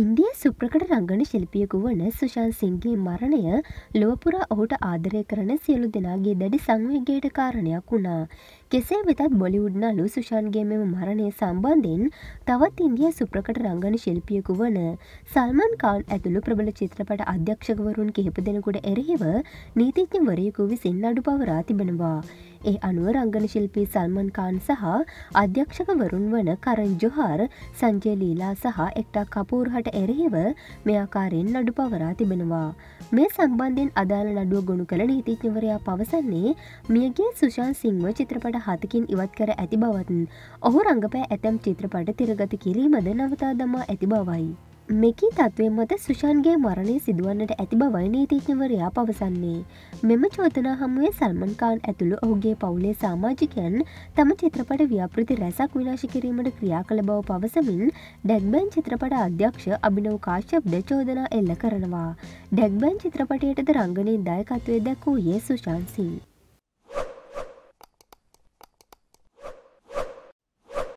ඉන්දිය සුප්‍රකට රංගන ශිල්පියකු වන සුෂාන් සිංගේ මරණය ලොවපුරා ඔහුට ආදරය කරන සියලු දෙනාගේ දැඩි සංවේගයට කාරණයක් වුණා. කෙසේ වෙතත් බොලිවුඩ් නලු සුෂාන්ගේ මෙම මරණය සම්බන්ධෙන් තවත් ඉන්දිය සුප්‍රකට රංගන ශිල්පියකු වන සල්මන් කාන් ඇතුළු ප්‍රබල චිත්‍රපට අධ්‍යක්ෂකවරුන් කිහිප දෙනකුට එරෙහිව නීතිඥවරයෙකු විසින් අඩු පවරා තිබෙනවා. ඒ අනුව රංගන ශිල්පී සල්මන් කාන් සහ අධ්‍යක්ෂකවරුන් වන කරන් ජොහාර් සංජය ලීලා සහ එක්ටා කපූර්හට එරහිව මෙයාකාරයෙන් නඩු පවරා තිබෙනවා. මේ සම්බන්ධෙන් අදාළ නඩුව ගොුණු කළ නීතිඥවරයා පවසන්නේ මියගේ සුෂාන් සිංව චිත්‍රපට හතකින් ඉවත් කර ඇති බවතන් ඔහු රඟපෑ ඇතැම් චිත්‍රපට තිරගත කිරීමද නවතා දමා ඇති බවයි. මෙකි තත්ත්වය මත සුෂන්ගේ මරණය සිදුවන්නට ඇති බවයි නීතිඥවරයා පවසන්නේ. මෙම චෝතනා හමුවේ සල්මන්කාන් ඇතුළු ඔහුගේ පවුලේ සාමාජිකයන් තම චිත්‍රපට ව්‍යාපෘති රැසක් විනාශකිරීමට ක්‍රියා කළ බව පවසමින් ඩැක්බැන් චිත්‍රපට අධ්‍යක්ෂ අභිනව කාශ්‍යබ්ද චෝදනා එල්ල කරනවා. ඩැක්බැන් චිත්‍රපටයටද රංගනින් දායකත්වය දැක් වූයේ සුෂාන්සිී.